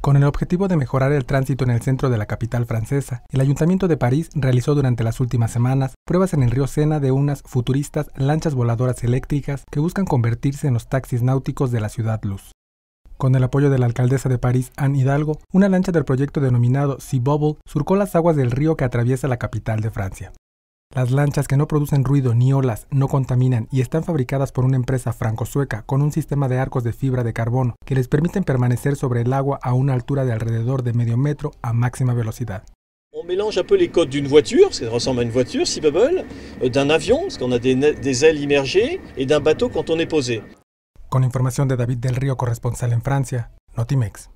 Con el objetivo de mejorar el tránsito en el centro de la capital francesa, el Ayuntamiento de París realizó durante las últimas semanas pruebas en el río Sena de unas futuristas lanchas voladoras eléctricas que buscan convertirse en los taxis náuticos de la ciudad luz. Con el apoyo de la alcaldesa de París, Anne Hidalgo, una lancha del proyecto denominado Sea Bubble surcó las aguas del río que atraviesa la capital de Francia. Las lanchas que no producen ruido ni olas, no contaminan y están fabricadas por una empresa franco-sueca con un sistema de arcos de fibra de carbono que les permiten permanecer sobre el agua a una altura de alrededor de medio metro a máxima velocidad. On mélange un peu les codes d'une voiture, ressemble à une voiture, si Bubble, euh, d'un avion, parce qu'on a des, ailes immergées, et d'un bateau quand on est posé. Con información de David del Río, corresponsal en Francia, Notimex.